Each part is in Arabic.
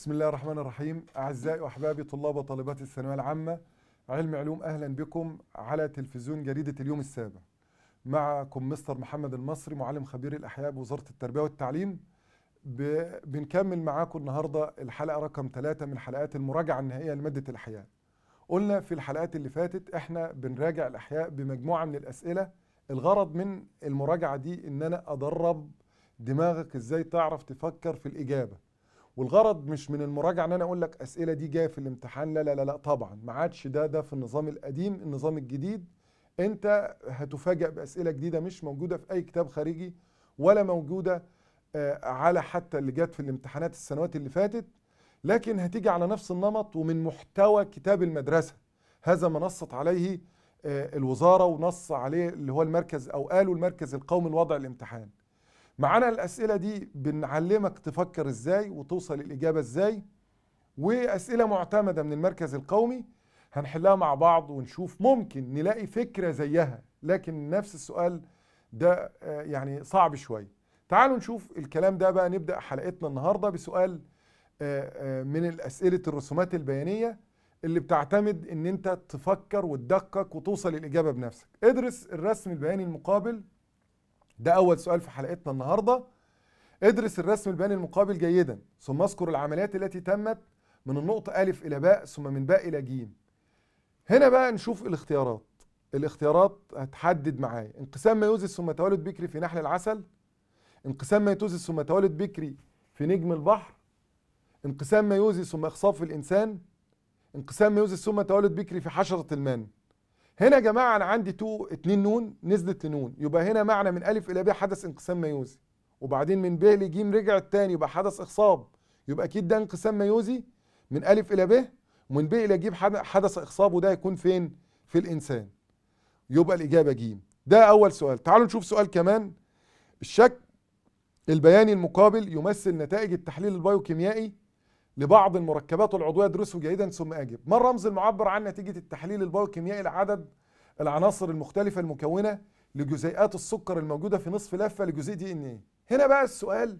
بسم الله الرحمن الرحيم أعزائي وأحبابي طلاب وطالبات الثانوية العامة علم علوم أهلا بكم على تلفزيون جريدة اليوم السابع معكم مستر محمد المصري معلم خبير الأحياء بوزارة التربية والتعليم بنكمل معاكم النهاردة الحلقة رقم ثلاثة من حلقات المراجعة النهائية لمادة الأحياء قلنا في الحلقات اللي فاتت احنا بنراجع الأحياء بمجموعة من الأسئلة الغرض من المراجعة دي ان انا ادرب دماغك ازاي تعرف تفكر في الإجابة والغرض مش من المراجعه ان انا اقول لك اسئله دي جايه في الامتحان لا لا لا, لا طبعا ما عادش ده ده في النظام القديم النظام الجديد انت هتفاجئ باسئله جديده مش موجوده في اي كتاب خارجي ولا موجوده آه، على حتى اللي جت في الامتحانات السنوات اللي فاتت لكن هتيجي على نفس النمط ومن محتوى كتاب المدرسه هذا ما نصت عليه آه، الوزاره ونص عليه اللي هو المركز او قالوا المركز القومي لوضع الامتحان معانا الاسئله دي بنعلمك تفكر ازاي وتوصل الاجابه ازاي واسئله معتمده من المركز القومي هنحلها مع بعض ونشوف ممكن نلاقي فكره زيها لكن نفس السؤال ده آه، يعني صعب شويه تعالوا نشوف الكلام ده بقى نبدا حلقتنا النهارده بسؤال آه، آه، من الاسئله الرسومات البيانيه اللي بتعتمد ان انت تفكر وتدقق وتوصل الاجابه بنفسك ادرس الرسم البياني المقابل ده أول سؤال في حلقتنا النهاردة ادرس الرسم البياني المقابل جيدا ثم اذكر العمليات التي تمت من النقطة ألف إلى باء ثم من باء إلى جيم هنا بقى نشوف الاختيارات الاختيارات هتحدد معايا انقسام ميوزس ثم تولد بكري في نحل العسل انقسام ميتوزس ثم تولد بكري في نجم البحر انقسام ميوزي ثم اخصاب في الانسان انقسام ميوزي ثم تولد بكري في حشرة المان هنا يا جماعه انا عندي تو اتنين نون نزلت لنون يبقى هنا معنى من الف الى ب حدث انقسام ميوزي وبعدين من ب لج رجعت تاني يبقى حدث اخصاب يبقى اكيد ده انقسام ميوزي من الف الى ب ومن ب الى ج حدث اخصاب وده هيكون فين في الانسان يبقى الاجابه ج ده اول سؤال تعالوا نشوف سؤال كمان الشك البياني المقابل يمثل نتائج التحليل البيوكيميائي لبعض المركبات العضوية ادرسه جيدا ثم أجب ما الرمز المعبر عن نتيجة التحليل البيوكيميائي لعدد العناصر المختلفة المكونة لجزيئات السكر الموجودة في نصف لفة لجزيء دي ان ايه هنا بقى السؤال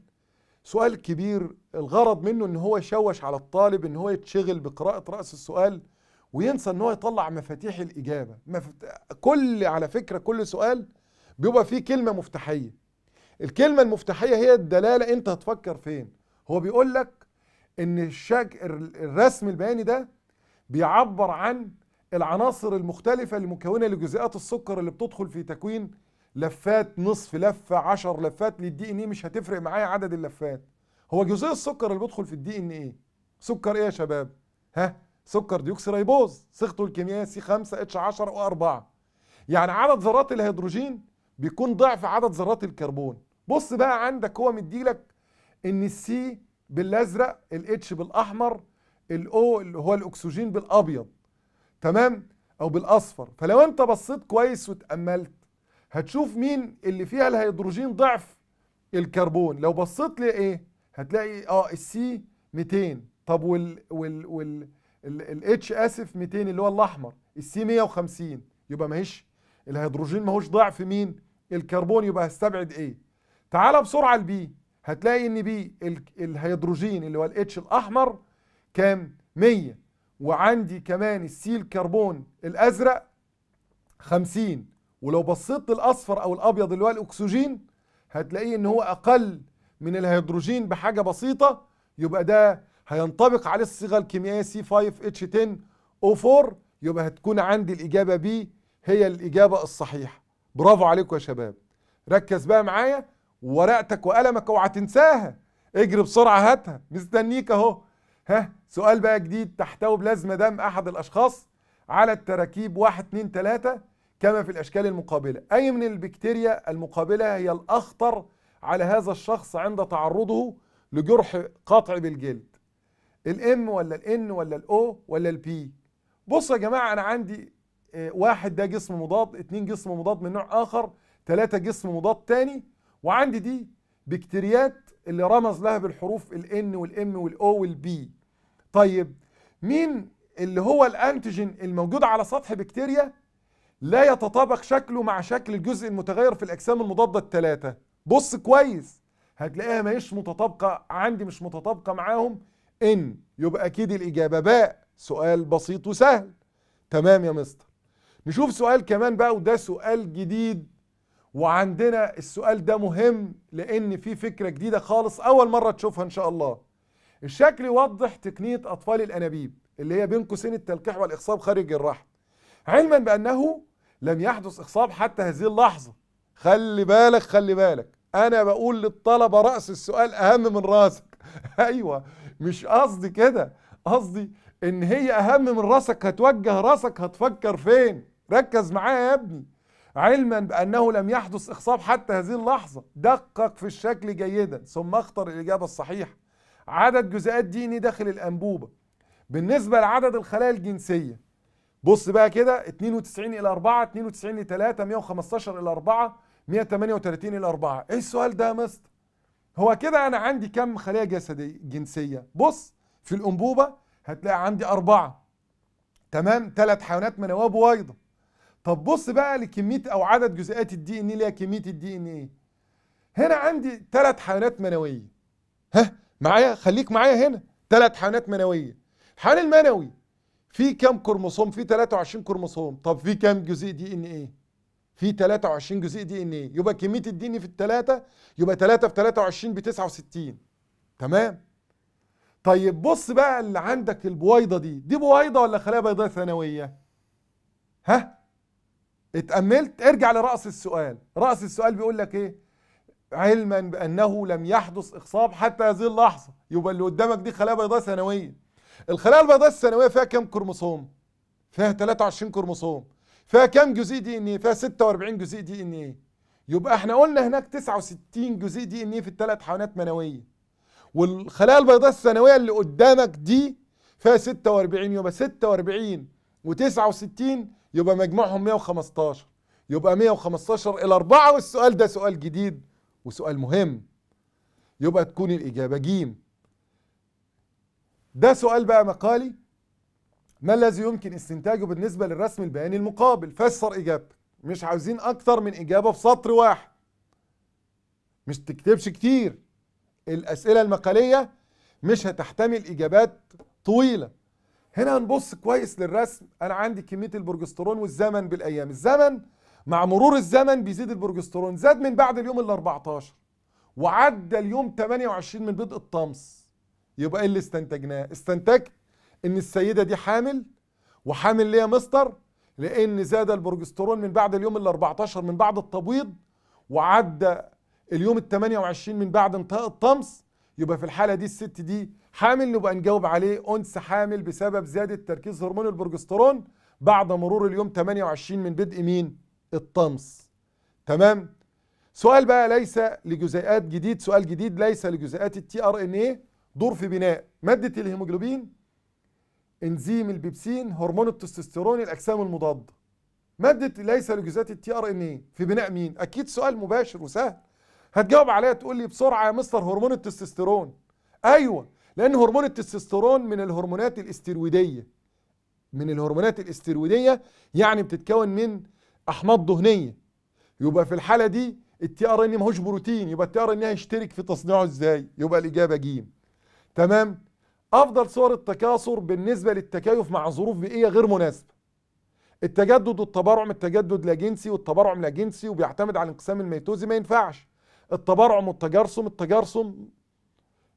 سؤال كبير الغرض منه ان هو يشوش على الطالب ان هو يتشغل بقراءة رأس السؤال وينسى ان هو يطلع مفاتيح الإجابة مفت... كل على فكرة كل سؤال بيبقى فيه كلمة مفتاحية الكلمة المفتاحية هي الدلالة انت هتفكر فين هو بيقول لك ان الشك... الرسم البياني ده بيعبر عن العناصر المختلفه اللي مكونه لجزيئات السكر اللي بتدخل في تكوين لفات نصف لفه 10 لفات للدي ان ايه مش هتفرق معايا عدد اللفات هو جزيء السكر اللي بيدخل في الدي ان ايه سكر ايه يا شباب ها سكر ديوكسيريبوز صيغته الكيميائيه سي 5 اتش 10 و4 يعني عدد ذرات الهيدروجين بيكون ضعف عدد ذرات الكربون بص بقى عندك هو مديلك ان السي بالازرق الاتش بالاحمر الاو اللي هو الاكسجين بالابيض تمام او بالاصفر فلو انت بصيت كويس وتاملت هتشوف مين اللي فيها الهيدروجين ضعف الكربون لو بصيت لايه هتلاقي اه السي 200 طب وال وال وال الاتش اسف 200 اللي هو الاحمر السي 150 يبقى ماهيش الهيدروجين ماهوش ضعف مين الكربون يبقى هستبعد ايه تعالى بسرعه البي هتلاقي ان بي الهيدروجين اللي هو الاتش الاحمر كام 100 وعندي كمان السي الكربون الازرق 50 ولو بصيت للاصفر او الابيض اللي هو الاكسجين هتلاقيه ان هو اقل من الهيدروجين بحاجه بسيطه يبقى ده هينطبق عليه الصيغه الكيميائيه سي 5 اتش 10 او 4 يبقى هتكون عندي الاجابه بي هي الاجابه الصحيحه برافو عليكم يا شباب ركز بقى معايا وورقتك وقلمك اوعى تنساها اجري بسرعه هاتها مستنيك اهو ها سؤال بقى جديد تحتوي بلازما دم احد الاشخاص على التراكيب 1 2 3 كما في الاشكال المقابله اي من البكتيريا المقابله هي الاخطر على هذا الشخص عند تعرضه لجرح قطع بالجلد الام ولا الان ولا الاو ولا البي بصوا يا جماعه انا عندي آه، واحد ده جسم مضاد اتنين جسم مضاد من نوع اخر تلاتة جسم مضاد تاني وعندي دي بكتيريات اللي رمز لها بالحروف الان والام والاو والبي طيب مين اللي هو الانتيجين الموجود على سطح بكتيريا لا يتطابق شكله مع شكل الجزء المتغير في الاجسام المضاده الثلاثه بص كويس هتلاقيها ماهيش متطابقه عندي مش متطابقه معاهم ان يبقى اكيد الاجابه باء سؤال بسيط وسهل تمام يا مستر نشوف سؤال كمان بقى وده سؤال جديد وعندنا السؤال ده مهم لان في فكره جديده خالص اول مره تشوفها ان شاء الله الشكل يوضح تقنيه اطفال الانابيب اللي هي بين قوسين التلقيح والاخصاب خارج الرحم علما بانه لم يحدث اخصاب حتى هذه اللحظه خلي بالك خلي بالك انا بقول للطلبه راس السؤال اهم من راسك ايوه مش قصدي كده قصدي ان هي اهم من راسك هتوجه راسك هتفكر فين ركز معايا يا ابني علما بأنه لم يحدث إخصاب حتى هذه اللحظة دقق في الشكل جيدا ثم اختر الإجابة الصحيحة عدد جزيئات دي ان داخل الأنبوبة بالنسبة لعدد الخلايا الجنسية بص بقى كده 92 إلى 4 92 إلى 3 115 إلى 4 138 إلى 4 إيه السؤال ده يا مستر؟ هو كده أنا عندي كم خلية جسدية جنسية؟ بص في الأنبوبة هتلاقي عندي أربعة تمام ثلاث حيوانات منوية بويضة طب بص بقى لكميه او عدد جزيئات الدي ان ايه اللي هي كميه الدي ان ايه هنا عندي ثلاث حيوانات منويه ها معايا خليك معايا هنا ثلاث حيوانات منويه الحيوان المنوي في كام كروموسوم في 23 كروموسوم طب في كام جزيء دي ان ايه في 23 جزيء دي ان ايه يبقى كميه الدي ان في الثلاثه يبقى 3 في 23 ب 69 تمام طيب بص بقى اللي عندك البويضه دي دي بويضه ولا خلايا بيضاء ثانويه ها اتأملت ارجع لرأس السؤال رأس السؤال بيقول لك ايه علما بأنه لم يحدث إخصاب حتى هذه اللحظة يبقى اللي قدامك دي خلايا بيضاء ثانوية الخلايا البيضاء الثانوية فيها كام كروموسوم فيها 23 كروموسوم فيها كام جزيء دي ان ايه فيها 46 جزيء دي ان ايه يبقى احنا قلنا هناك 69 جزيء دي ان ايه في الثلاث حيوانات منويه والخلايا البيضاء الثانويه اللي قدامك دي فيها 46 يبقى 46 و69 يبقى مجموعهم 115 يبقى 115 الى 4 والسؤال ده سؤال جديد وسؤال مهم يبقى تكون الاجابه ج ده سؤال بقى مقالي ما الذي يمكن استنتاجه بالنسبه للرسم البياني المقابل فسر اجابتك مش عاوزين اكتر من اجابه في سطر واحد مش تكتبش كتير الاسئله المقاليه مش هتحتمل اجابات طويله هنا هنبص كويس للرسم انا عندي كميه البروجسترون والزمن بالايام الزمن مع مرور الزمن بيزيد البروجسترون زاد من بعد اليوم ال 14 وعدى اليوم 28 من بدء الطمس يبقى ايه اللي استنتجناه استنتجت ان السيده دي حامل وحامل ليه مستر لان زاد البروجسترون من بعد اليوم ال 14 من بعد التبويض وعدى اليوم ال 28 من بعد انتهاء الطمس يبقى في الحاله دي الست دي حامل نبقى نجاوب عليه أنس حامل بسبب زيادة تركيز هرمون البروجسترون بعد مرور اليوم 28 من بدء مين؟ الطمس تمام؟ سؤال بقى ليس لجزيئات جديد سؤال جديد ليس لجزيئات التي ار ان ايه دور في بناء مادة الهيموجلوبين انزيم البيبسين هرمون التستوستيرون الاجسام المضادة مادة ليس لجزيئات التي ار ان ايه في بناء مين اكيد سؤال مباشر وسهل هتجاوب عليها تقول لي بسرعة يا مستر هرمون التستوستيرون ايوه لان هرمون التستوستيرون من الهرمونات الاسترويديه من الهرمونات الاسترويديه يعني بتتكون من احماض دهنيه يبقى في الحاله دي التي ار ان ماهوش بروتين يبقى التي ار ان هيشترك في تصنيعه ازاي يبقى الاجابه ج تمام افضل صور التكاثر بالنسبه للتكيف مع ظروف بيئيه غير مناسبه التجدد والتبرعم التجدد لا جنسي والتبرعم لا جنسي وبيعتمد على انقسام الميتوزي ما ينفعش التبرعم والتجرسم التجرسم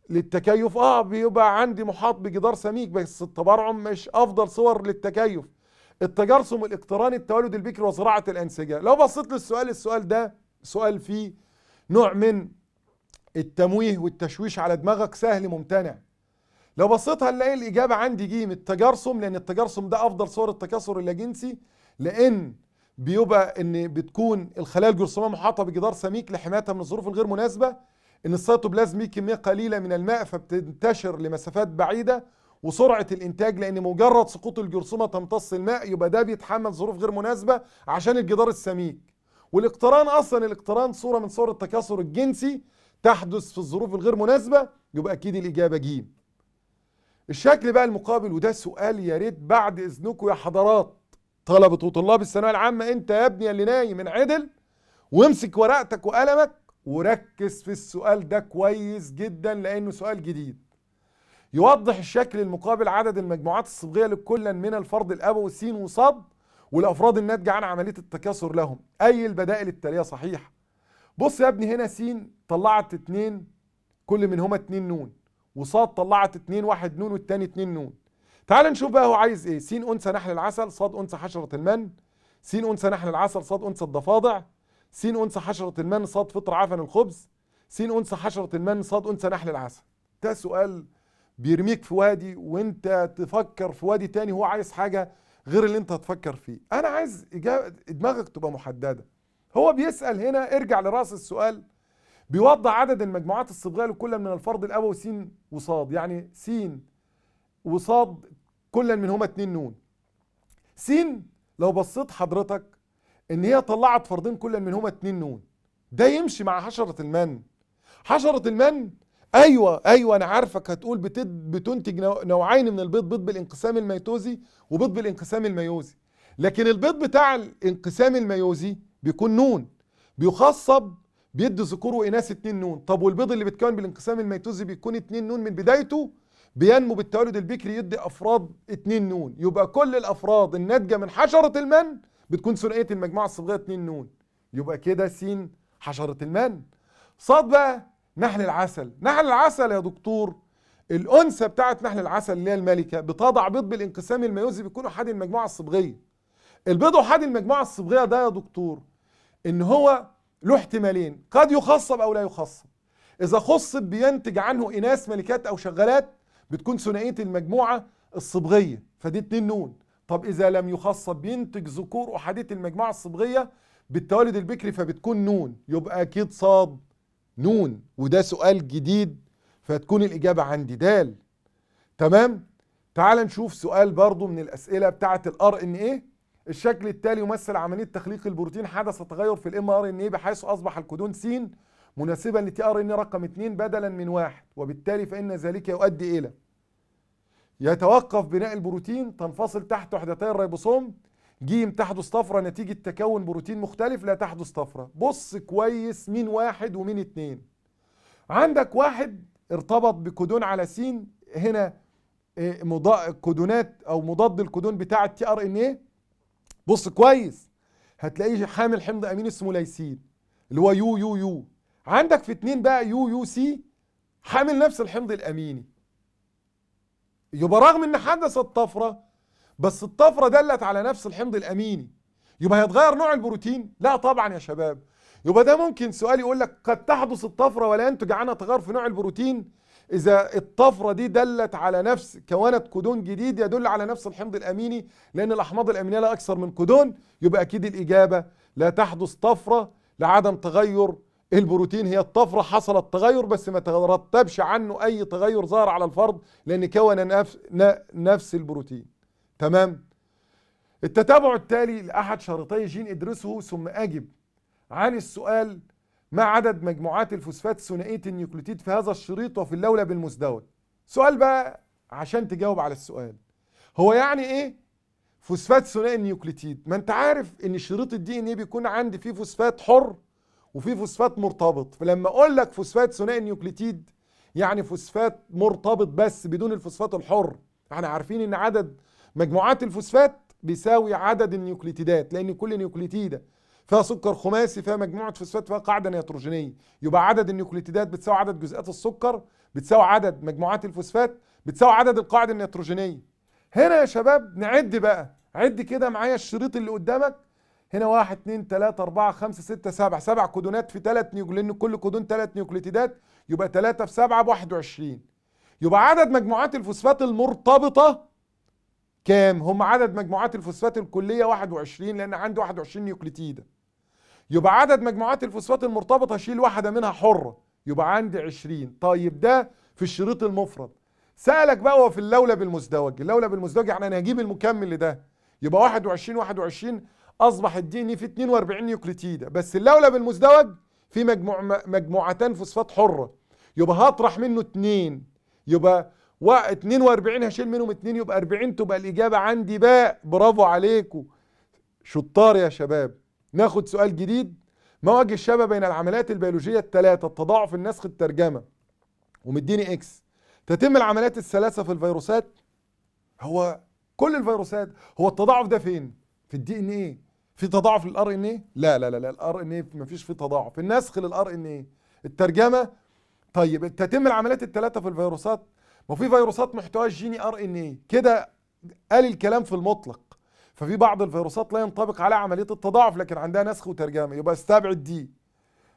للتكيف اه بيبقى عندي محاط بجدار سميك بس التبرعم مش افضل صور للتكيف التجرسم الاقتراني التولد البكري وزراعه الانسجه لو بصيت للسؤال السؤال ده سؤال فيه نوع من التمويه والتشويش على دماغك سهل ممتنع لو بصيت هنلاقي الاجابه عندي جيم التجرسم لان التجرسم ده افضل صور التكاثر اللاجنسي لان بيبقى ان بتكون الخلايا الجرثوميه محاطه بجدار سميك لحمايتها من الظروف الغير مناسبه ان السيتوبلازم كميه قليله من الماء فبتنتشر لمسافات بعيده وسرعه الانتاج لان مجرد سقوط الجرثومه تمتص الماء يبقى ده بيتحمل ظروف غير مناسبه عشان الجدار السميك والاقتران اصلا الاقتران صوره من صور التكاثر الجنسي تحدث في الظروف الغير مناسبه يبقى اكيد الاجابه جيم الشكل بقى المقابل وده سؤال يا ريت بعد اذنكم يا حضرات طلبه وطلاب الثانويه العامه انت يا ابني اللي نايم انعدل وامسك ورقتك وقلمك وركز في السؤال ده كويس جدا لانه سؤال جديد يوضح الشكل المقابل عدد المجموعات الصبغيه لكل من الفرد الابوي س وص والافراد الناتجه عن عمليه التكاثر لهم اي البدائل التاليه صحيحه بص يا ابني هنا س طلعت 2 كل منهما 2 نون وص طلعت 2 واحد نون والتاني 2 نون تعال نشوف بقى هو عايز ايه س انثى نحل العسل صاد انثى حشره المن س انثى نحل العسل صاد انثى الضفادع س أنثى حشرة المن صاد فطر عفن الخبز س أنثى حشرة المن صاد أنثى نحل العسل ده سؤال بيرميك في وادي وانت تفكر في وادي تاني هو عايز حاجة غير اللي انت هتفكر فيه انا عايز إجابة دماغك تبقى محددة هو بيسأل هنا ارجع لرأس السؤال بيوضع عدد المجموعات الصبغية لكل من الفرد الأبوي سين وصاد يعني سين وصاد كل منهما اتنين نون سين لو بصيت حضرتك ان هي طلعت فردين كل منهما اتنين نون ده يمشي مع حشرة المن حشرة المن ايوه ايوه انا عارفك هتقول بتد بتنتج نوعين من البيض بيض بالانقسام الميتوزي وبيض بالانقسام الميوزي لكن البيض بتاع الانقسام الميوزي بيكون نون بيخصب بيدي ذكور واناث اتنين نون طب والبيض اللي بيتكون بالانقسام الميتوزي بيكون اتنين نون من بدايته بينمو بالتوالد البكري يدي افراد اتنين نون يبقى كل الافراد الناتجه من حشره المن بتكون ثنائيه المجموعه الصبغيه 2 ن يبقى كده س حشره المن صاد بقى نحل العسل نحل العسل يا دكتور الانثى بتاعت نحل العسل اللي هي الملكه بتضع بيض بالانقسام الميوزي بيكون احاد المجموعه الصبغيه البيض احاد المجموعه الصبغيه ده يا دكتور ان هو له احتمالين قد يخصب او لا يخصب اذا خصب بينتج عنه اناث ملكات او شغالات بتكون ثنائيه المجموعه الصبغيه فدي اتنين نون طب إذا لم يخصب بينتج ذكور أحادية المجموعة الصبغية بالتوالد البكري فبتكون نون يبقى أكيد صاد نون وده سؤال جديد فتكون الإجابة عندي دال تمام تعال نشوف سؤال برضو من الأسئلة بتاعة الار ان ايه الشكل التالي يمثل عملية تخليق البروتين حدث تغير في الام ار ان ايه بحيث أصبح الكودون سين مناسبا لتي ار ان رقم 2 بدلا من واحد وبالتالي فإن ذلك يؤدي إلى يتوقف بناء البروتين تنفصل تحت وحدتي الريبوسوم ج تحدث طفره نتيجه تكون بروتين مختلف لا تحدث طفره بص كويس مين واحد ومين اتنين عندك واحد ارتبط بكودون على س هنا آه، كودونات او مضاد الكودون بتاع التي ار ان ايه بص كويس هتلاقيه حامل حمض امين اسمه ليسين اللي هو يو يو يو عندك في اتنين بقى يو يو سي حامل نفس الحمض الاميني يبقى رغم ان حدثت طفره بس الطفره دلت على نفس الحمض الاميني يبقى هيتغير نوع البروتين لا طبعا يا شباب يبقى ده ممكن سؤال يقول لك قد تحدث الطفره ولا ينتج عنها تغير في نوع البروتين اذا الطفره دي دلت على نفس كونت كودون جديد يدل على نفس الحمض الاميني لان الاحماض الامينيه لا اكثر من كودون يبقى اكيد الاجابه لا تحدث طفره لعدم تغير البروتين هي الطفرة حصل تغير بس ما ترتبش عنه أي تغير ظهر على الفرد لأن كون نفس, نفس البروتين تمام التتابع التالي لأحد شريطي جين ادرسه ثم أجب عن السؤال ما عدد مجموعات الفوسفات ثنائية النيوكليوتيد في هذا الشريط وفي اللولب المزدوج سؤال بقى عشان تجاوب على السؤال هو يعني ايه فوسفات ثنائي النيوكليوتيد ما انت عارف ان شريط الدي ان ايه بيكون عندي فيه فوسفات حر وفي فوسفات مرتبط فلما اقول لك فوسفات ثنائي النيوكليتيد يعني فوسفات مرتبط بس بدون الفوسفات الحر احنا عارفين ان عدد مجموعات الفوسفات بيساوي عدد النيوكليتيدات لان كل نيوكليتيده فيها سكر خماسي فيها مجموعه فوسفات فيها قاعده نيتروجينيه يبقى عدد النيوكليتيدات بتساوي عدد جزيئات السكر بتساوي عدد مجموعات الفوسفات بتساوي عدد القاعده النيتروجينيه هنا يا شباب نعد بقى عد كده معايا الشريط اللي قدامك هنا 1 2 3 4 5 6 7 سبع كودونات في ثلاث نيوكل لان كل كودون ثلاث نيوكليتيدات يبقى 3 في 7 ب 21 يبقى عدد مجموعات الفوسفات المرتبطه كام هم عدد مجموعات الفوسفات الكليه 21 لان عندي 21 نيوكليتيده يبقى عدد مجموعات الفوسفات المرتبطه شيل واحده منها حره يبقى عندي 20 طيب ده في الشريط المفرد سالك بقى هو في اللولب المزدوج اللولب المزدوج يعني انا هجيب المكمل لده يبقى 21 21 اصبح الدي ان اي في 42 نيوكليتيده بس اللولب بالمزدوج في مجموع مجموعتان فوسفات حره يبقى هطرح منه اثنين يبقى و 42 هشيل منهم اثنين يبقى 40 تبقى الاجابه عندي باء برافو عليكم شطار يا شباب ناخد سؤال جديد ما وجه الشبه بين العمليات البيولوجيه الثلاثه التضاعف النسخ الترجمه ومديني اكس تتم العمليات الثلاثه في الفيروسات هو كل الفيروسات هو التضاعف ده فين في الدي ان ايه في تضاعف للار ان ايه لا لا لا الار ان ايه مفيش فيه تضاعف النسخ للار ان ايه الترجمه طيب تتم العمليات الثلاثه في الفيروسات ما في فيروسات محتواها جيني ار ان ايه كده قال الكلام في المطلق ففي بعض الفيروسات لا ينطبق عليها عمليه التضاعف لكن عندها نسخ وترجمه يبقى استبعد دي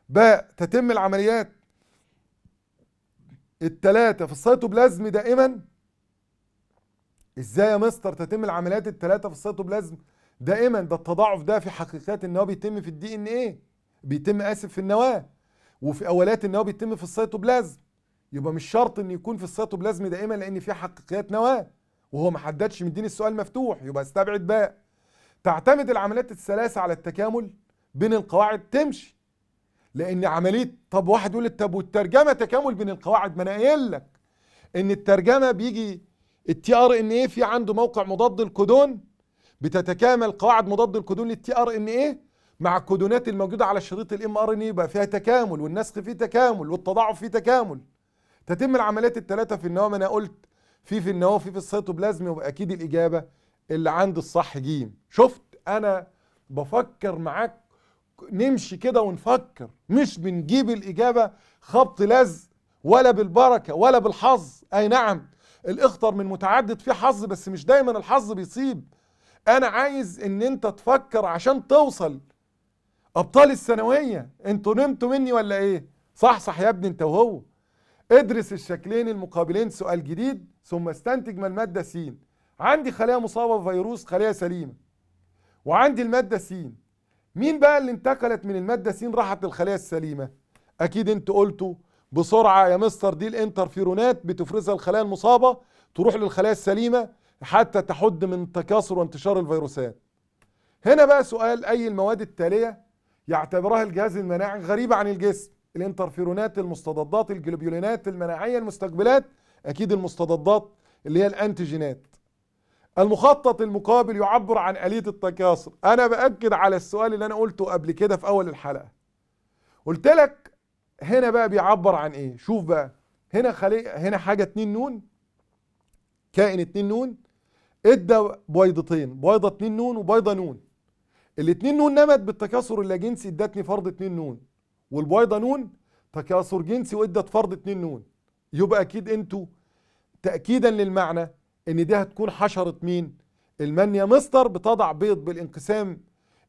باء تتم العمليات الثلاثه في السيتوبلازم دائما ازاي يا مستر تتم العمليات الثلاثه في السيتوبلازم دائما ده التضاعف ده في حقيقات ان هو بيتم في الدي ان ايه بيتم اسف في النواه وفي اولات ان هو بيتم في السيتوبلازم يبقى مش شرط ان يكون في السيتوبلازم دائما لان في حقيقات نواه وهو ما حددش مديني السؤال مفتوح يبقى استبعد باء تعتمد العمليات الثلاثه على التكامل بين القواعد تمشي لان عمليه طب واحد يقول طب والترجمه تكامل بين القواعد ما انا قايل لك ان الترجمه بيجي التي ار ان ايه في عنده موقع مضاد الكودون بتتكامل قواعد مضاد الكودون للتي ار ان ايه مع الكودونات الموجوده على الشريط الام ار ان اي فيها تكامل والنسخ فيه تكامل والتضاعف فيه تكامل تتم العمليات الثلاثه في النواه ما انا قلت في في النواه في في السيتوبلازم يبقى اكيد الاجابه اللي عند الصح ج شفت انا بفكر معاك نمشي كده ونفكر مش بنجيب الاجابه خبط لزق ولا بالبركه ولا بالحظ اي نعم الاخطر من متعدد فيه حظ بس مش دايما الحظ بيصيب انا عايز ان انت تفكر عشان توصل ابطال الثانويه انتوا نمتوا مني ولا ايه صح صح يا ابني انت وهو ادرس الشكلين المقابلين سؤال جديد ثم استنتج ما الماده سين عندي خلايا مصابه بفيروس خلايا سليمه وعندي الماده سين مين بقى اللي انتقلت من الماده سين راحت للخلايا السليمه اكيد انتوا قلتوا بسرعه يا مستر دي الانترفيرونات بتفرزها الخلايا المصابه تروح للخلايا السليمه حتى تحد من تكاثر وانتشار الفيروسات هنا بقى سؤال أي المواد التالية يعتبرها الجهاز المناعي غريبة عن الجسم الانترفيرونات المستضدات الجلوبيولينات المناعية المستقبلات أكيد المستضدات اللي هي الأنتيجينات المخطط المقابل يعبر عن آلية التكاثر أنا بأكد على السؤال اللي أنا قلته قبل كده في أول الحلقة قلت لك هنا بقى بيعبر عن إيه شوف بقى هنا خلي هنا حاجة 2 نون كائن 2 نون ادى بيضتين بيضه 2 نون وبيضه نون الاثنين نون نمت بالتكاثر اللاجنسي ادتني فرض 2 نون والبيضه نون تكاثر جنسي وادت فرض 2 نون يبقى اكيد انتوا تاكيدا للمعنى ان دي هتكون حشره مين المنيا مستر بتضع بيض بالانقسام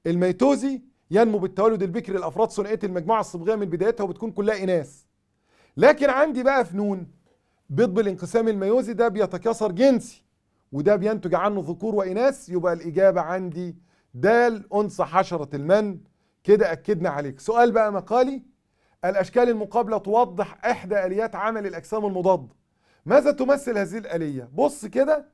الميتوزي ينمو بالتوالد البكري لافراد ثنائيه المجموعه الصبغيه من بدايتها وبتكون كلها اناث لكن عندي بقى فنون بيض بالانقسام الميوزي ده بيتكاثر جنسي وده بينتج عنه ذكور وإناث يبقى الإجابة عندي د أنثى حشرة المن كده أكدنا عليك سؤال بقى مقالي الأشكال المقابلة توضح إحدى آليات عمل الأجسام المضادة ماذا تمثل هذه الآلية؟ بص كده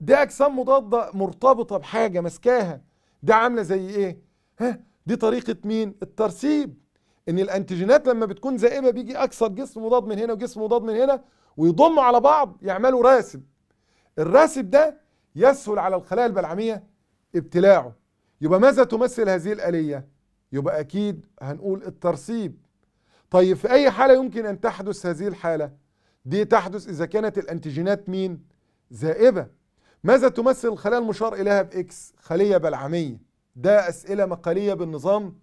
دي أجسام مضادة مرتبطة بحاجة ماسكاها دي عاملة زي إيه؟ ها دي طريقة مين؟ الترسيب إن الأنتيجينات لما بتكون زائبة بيجي أكثر جسم مضاد من هنا وجسم مضاد من هنا ويضموا على بعض يعملوا راسب الراسب ده يسهل على الخلايا البلعمية ابتلاعه يبقى ماذا تمثل هذه الآلية يبقى أكيد هنقول الترسيب طيب في أي حالة يمكن أن تحدث هذه الحالة دي تحدث إذا كانت الأنتيجينات مين زائبة ماذا تمثل الخلايا المشار إليها بإكس خلية بلعمية ده أسئلة مقالية بالنظام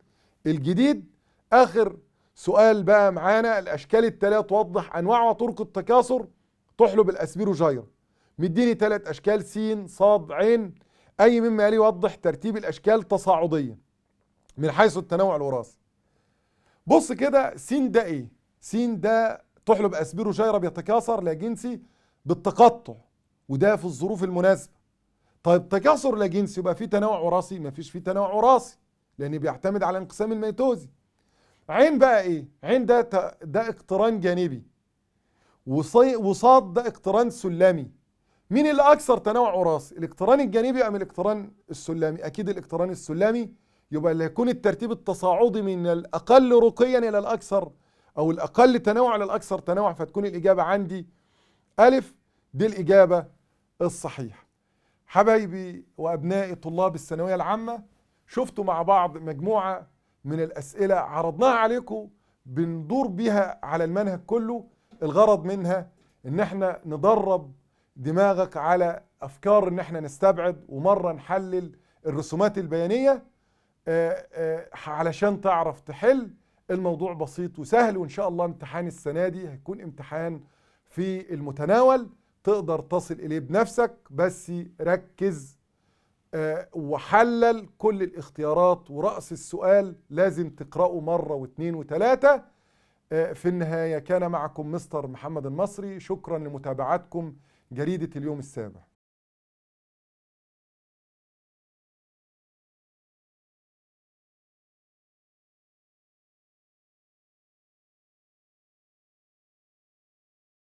الجديد آخر سؤال بقى معانا الأشكال التالية توضح أنواع وطرق التكاثر تحلب الأسبيروجاير مديني ثلاث اشكال س ص ع اي مما يوضح ترتيب الاشكال تصاعديا من حيث التنوع الوراثي بص كده س ده ايه س ده تحلب اسبيرو شيرب يتكاثر لا جنسي بالتقطع وده في الظروف المناسبه طيب تكاثر لا جنسي يبقى في تنوع وراثي مفيش في تنوع وراثي لان بيعتمد على انقسام الميتوزي عين بقى ايه عين ده ده اقتران جانبي وصاد ده اقتران سلمي مين اللي اكثر تنوع وراثي الاقتران الجانبي ام الاقتران السلمي اكيد الاقتران السلمي يبقى اللي هيكون الترتيب التصاعدي من الاقل رقيا الى الاكثر او الاقل تنوع الى الاكثر تنوع فتكون الاجابه عندي الف دي الاجابه الصحيحه حبايبي وابنائي طلاب الثانويه العامه شفتوا مع بعض مجموعه من الاسئله عرضناها عليكم بندور بها على المنهج كله الغرض منها ان احنا ندرب دماغك على افكار ان احنا نستبعد ومره نحلل الرسومات البيانيه آه، آه، علشان تعرف تحل الموضوع بسيط وسهل وان شاء الله امتحان السنه دي هيكون امتحان في المتناول تقدر تصل اليه بنفسك بس ركز آه، وحلل كل الاختيارات ورأس السؤال لازم تقرأه مرة واثنين وثلاثة في النهاية كان معكم مستر محمد المصري شكرا لمتابعتكم جريدة اليوم السابع